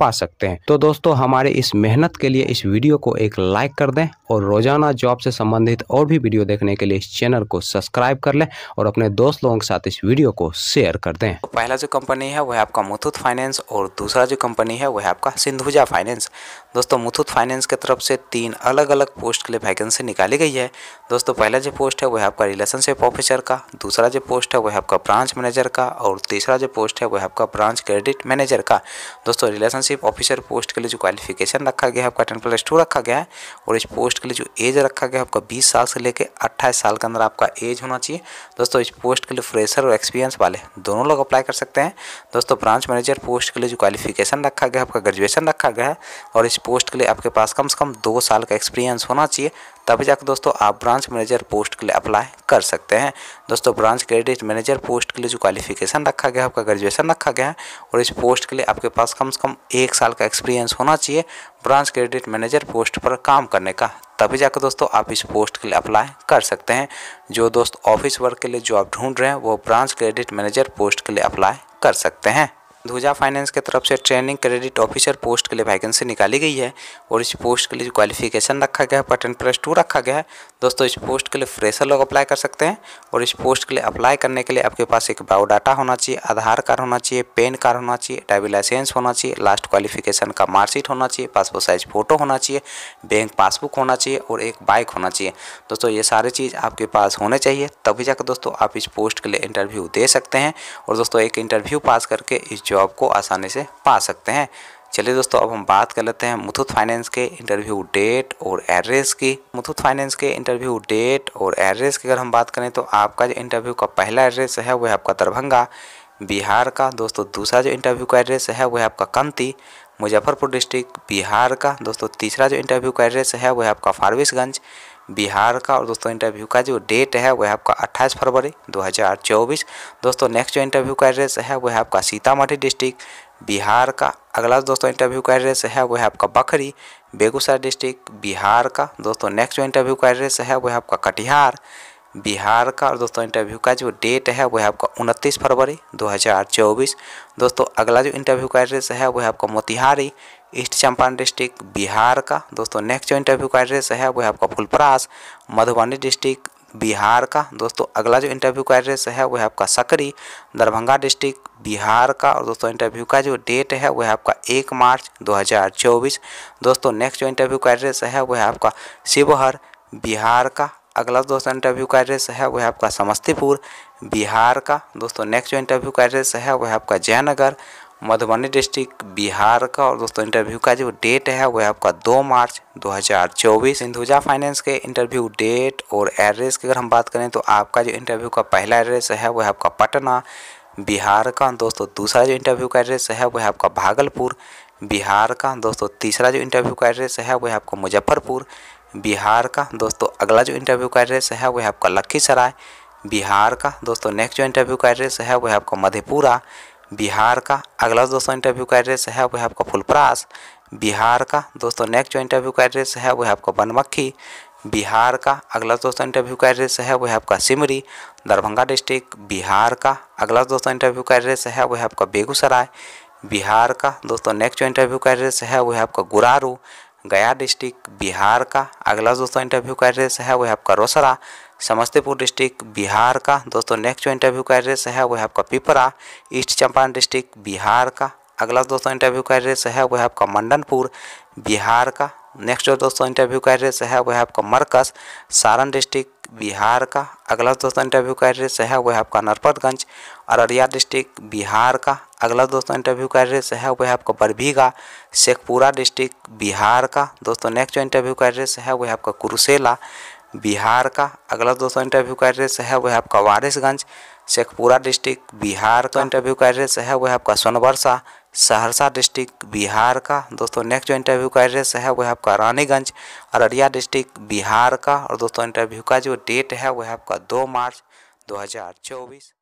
पा सकते हैं तो दोस्तों हमारे इस मेहनत के लिए इस वीडियो को एक लाइक कर दें और रोजाना जॉब से संबंधित और भी वीडियो देखने के लिए इस चैनल को सब्सक्राइब कर लें और अपने दोस्त लोगों के साथ इस वीडियो को शेयर कर दें तो पहला जो कंपनी है वह आपका मुथुत फाइनेंस और दूसरा जो कंपनी है वह आपका सिंधुजा फाइनेंस दोस्तों मुथुत फाइनेंस की तरफ से तीन अलग अलग पोस्ट के लिए वैकेंसी निकाली गई है दोस्तों पहला जो पोस्ट है वह आपका रिलेशनशिप ऑफिसर का दूसरा जो पोस्ट है वह आपका ब्रांच मैनेजर का और तीसरा जो पोस्ट है वह आपका ब्रांच क्रेडिट मैनेजर का दोस्तों रिलेशनशिप सिर्फ ऑफिसर पोस्ट के लिए जो क्वालिफिकेशन रखा गया है आपका टेन प्लस टू रखा गया है और इस पोस्ट के लिए जो एज रखा गया है आपका बीस साल से लेकर अट्ठाईस साल के अंदर आपका एज होना चाहिए दोस्तों इस पोस्ट के लिए फ्रेशर और एक्सपीरियंस वाले दोनों लोग अप्लाई कर सकते हैं दोस्तों ब्रांच मैनेजर पोस्ट के लिए जो क्वालिफिकेशन रखा गया है आपका ग्रेजुएशन रखा गया है और इस पोस्ट के लिए आपके पास कम से कम दो साल का एक्सपीरियंस होना चाहिए तभी जाकर दोस्तों आप ब्रांच मैनेजर पोस्ट के लिए अप्लाई कर सकते हैं दोस्तों ब्रांच क्रेडिट मैनेजर पोस्ट के लिए जो क्वालिफिकेशन रखा गया है आपका ग्रेजुएशन रखा गया है और इस पोस्ट के लिए आपके पास कम से कम एक साल का एक्सपीरियंस होना चाहिए ब्रांच क्रेडिट मैनेजर पोस्ट पर काम करने का तभी जाकर दोस्तों आप इस पोस्ट के लिए अप्लाई कर सकते हैं जो दोस्त ऑफिस वर्क के लिए जो आप ढूंढ रहे हैं वो ब्रांच क्रेडिट मैनेजर पोस्ट के लिए अप्लाई कर सकते हैं धुजा फाइनेंस के तरफ से ट्रेनिंग क्रेडिट ऑफिसर पोस्ट के लिए वैकेंसी निकाली गई है और इस पोस्ट के लिए क्वालिफिकेशन रखा गया है पटेंट प्लस टू रखा गया है दोस्तों इस पोस्ट के लिए फ्रेशर लोग अप्लाई कर सकते हैं और इस पोस्ट के लिए अप्लाई करने के लिए आपके पास एक बायोडाटा होना चाहिए आधार कार्ड होना चाहिए पेन कार्ड होना चाहिए ड्राइविंग लाइसेंस होना चाहिए लास्ट क्वालिफिकेशन का मार्कशीट होना चाहिए पासपोर्ट साइज फोटो होना चाहिए बैंक पासबुक होना चाहिए और एक बाइक होना चाहिए दोस्तों ये सारे चीज़ आपके पास होने चाहिए तभी जाकर दोस्तों आप इस पोस्ट के लिए इंटरव्यू दे सकते हैं और दोस्तों एक इंटरव्यू पास करके इस जॉब जॉब को आसानी से पा सकते हैं चलिए दोस्तों अब हम बात कर लेते हैं मुथुत फाइनेंस के इंटरव्यू डेट और एड्रेस की मुथुत फाइनेंस के इंटरव्यू डेट और एड्रेस की अगर हम बात करें तो आपका जो इंटरव्यू का पहला एड्रेस है वह आपका दरभंगा बिहार का दोस्तों दूसरा जो इंटरव्यू का एड्रेस है वह आपका कंती मुजफ्फरपुर डिस्ट्रिक्ट बिहार का दोस्तों तीसरा जो इंटरव्यू का एड्रेस है वह आपका फारबिसगंज बिहार का और दोस्तों इंटरव्यू का जो डेट है वह आपका 28 फरवरी 2024 दोस्तों नेक्स्ट जो इंटरव्यू का एड्रेस है वह आपका सीतामढ़ी डिस्ट्रिक्ट बिहार का अगला दोस्तों इंटरव्यू का एड्रेस है वह आपका बखरी बेगूसराय डिस्ट्रिक्ट बिहार का दोस्तों नेक्स्ट जो इंटरव्यू का एड्रेस है वह आपका कटिहार बिहार का और दोस्तों इंटरव्यू का जो डेट है वह आपका उनतीस फरवरी 2024 दोस्तों अगला जो इंटरव्यू का एड्रेस है वह आपका मोतिहारी ईस्ट चंपारण डिस्ट्रिक्ट बिहार का दोस्तों नेक्स्ट जो इंटरव्यू का एड्रेस है वो है आपका फुलपरास मधुबनी डिस्ट्रिक्ट बिहार का दोस्तों अगला जो इंटरव्यू का एड्रेस है वो है आपका सकरी दरभंगा डिस्ट्रिक्ट बिहार का और दोस्तों इंटरव्यू का जो डेट है वो है आपका एक मार्च 2024 दोस्तों नेक्स्ट जो इंटरव्यू का एड्रेस है वो है आपका शिवहर बिहार का अगला दोस्तों इंटरव्यू का एड्रेस है वह है आपका समस्तीपुर बिहार का दोस्तों नेक्स्ट जो इंटरव्यू का एड्रेस है वह है आपका जयनगर मधुबनी डिस्ट्रिक्ट बिहार का और दोस्तों इंटरव्यू का जो डेट है वो है आपका 2 मार्च 2024 इंदुजा फाइनेंस के इंटरव्यू डेट और एड्रेस की अगर हम बात करें तो आपका जो इंटरव्यू का पहला एड्रेस है वो है आपका पटना बिहार का दोस्तों दूसरा जो इंटरव्यू का एड्रेस है वो है आपका भागलपुर बिहार का दोस्तों तीसरा जो इंटरव्यू का एड्रेस है वह आपका मुजफ्फरपुर बिहार का दोस्तों अगला जो इंटरव्यू का एड्रेस है वह आपका लखीसराय बिहार का दोस्तों नेक्स्ट जो इंटरव्यू का एड्रेस है वह आपका मधेपुरा बिहार का अगला दोस्तों इंटरव्यू का एड्रेस है वह आपका फुलप्रास बिहार का दोस्तों नेक्स्ट जो इंटरव्यू का एड्रेस है वह आपका बनमक्खी बिहार का अगला दोस्तों इंटरव्यू का एड्रेस है वह आपका सिमरी दरभंगा डिस्ट्रिक्ट बिहार का अगला दोस्तों इंटरव्यू का एड्रेस है वह आपका बेगूसराय बिहार का दोस्तों नेक्स्ट जो इंटरव्यू का एड्रेस है वह आपका गुरारू गया डिस्ट्रिक्ट बिहार का अगला दोस्तों इंटरव्यू का एड्रेस है वह आपका रोसड़ा समस्तीपुर डिस्ट्रिक्ट बिहार का दोस्तों नेक्स्ट जो इंटरव्यू का एड्रेस है वह आपका पिपरा ईस्ट चंपारण डिस्ट्रिक्ट बिहार का अगला दोस्तों इंटरव्यू का एड्रेस है वह आपका मंडनपुर बिहार का नेक्स्ट जो दोस्तों इंटरव्यू का एड्रेस है वह आपका मरकस सारण डिस्ट्रिक्ट बिहार का अगला दोस्तों इंटरव्यू का एड्रेस है वह आपका नरपतगंज अररिया डिस्ट्रिक्ट बिहार का अगला दोस्तों इंटरव्यू का एड्रेस है वह आपका बरबीघा शेखपुरा डिस्ट्रिक्ट बिहार का दोस्तों नेक्स्ट जो इंटरव्यू का एड्रेस है वह आपका कुरुसेला बिहार का अगला दोस्तों इंटरव्यू एड्रेस है वह आपका वारिसगंज शेखपुरा डिस्ट्रिक्ट बिहार का इंटरव्यू एड्रेस है वह आपका सोनबरसा सहरसा डिस्ट्रिक्ट बिहार का दोस्तों नेक्स्ट जो इंटरव्यू का एड्रेस है वह आपका रानीगंज अररिया डिस्ट्रिक्ट बिहार का और दोस्तों इंटरव्यू का जो डेट है वह आपका दो मार्च 2024